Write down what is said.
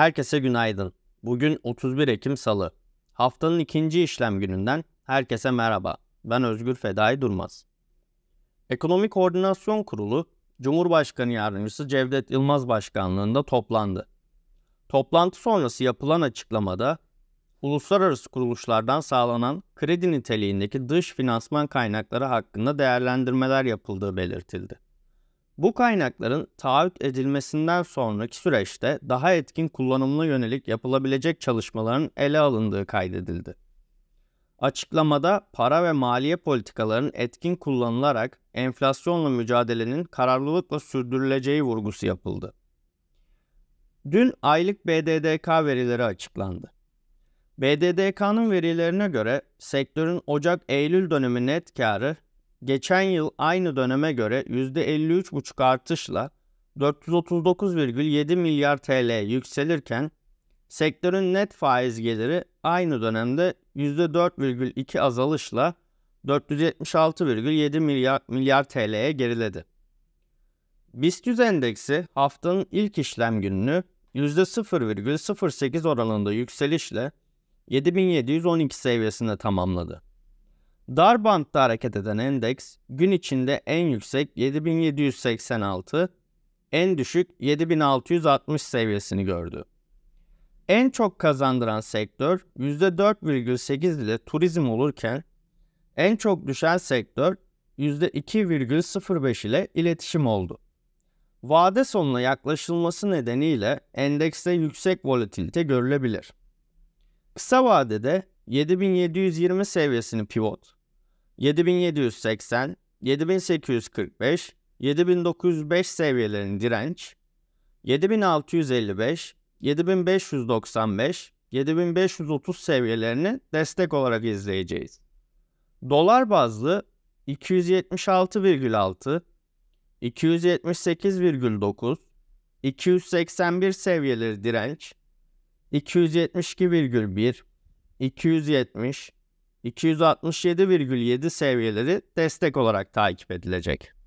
Herkese günaydın. Bugün 31 Ekim Salı. Haftanın ikinci işlem gününden herkese merhaba. Ben Özgür Fedai Durmaz. Ekonomi Koordinasyon Kurulu, Cumhurbaşkanı Yardımcısı Cevdet Yılmaz Başkanlığında toplandı. Toplantı sonrası yapılan açıklamada, uluslararası kuruluşlardan sağlanan kredi niteliğindeki dış finansman kaynakları hakkında değerlendirmeler yapıldığı belirtildi. Bu kaynakların taahhüt edilmesinden sonraki süreçte daha etkin kullanımına yönelik yapılabilecek çalışmaların ele alındığı kaydedildi. Açıklamada para ve maliye politikalarının etkin kullanılarak enflasyonla mücadelenin kararlılıkla sürdürüleceği vurgusu yapıldı. Dün aylık BDDK verileri açıklandı. BDDK'nın verilerine göre sektörün Ocak-Eylül dönemi net karı geçen yıl aynı döneme göre %53,5 artışla 439,7 milyar TL yükselirken sektörün net faiz geliri aynı dönemde %4,2 azalışla 476,7 milyar, milyar TL'ye geriledi. BIST 100 endeksi haftanın ilk işlem gününü %0,08 oranında yükselişle 7712 seviyesinde tamamladı. Dar bantta hareket eden endeks gün içinde en yüksek 7786, en düşük 7660 seviyesini gördü. En çok kazandıran sektör %4,8 ile turizm olurken en çok düşen sektör %2,05 ile iletişim oldu. Vade sonuna yaklaşılması nedeniyle endekste yüksek volatilite görülebilir. Kısa vadede 7720 seviyesini pivot, 7780, 7845, 7905 seviyelerin direnç, 7655, 7595, 7530 seviyelerini destek olarak izleyeceğiz. Dolar bazlı 276,6, 278,9, 281 seviyeleri direnç, 272,1, 270, 267,7 seviyeleri destek olarak takip edilecek.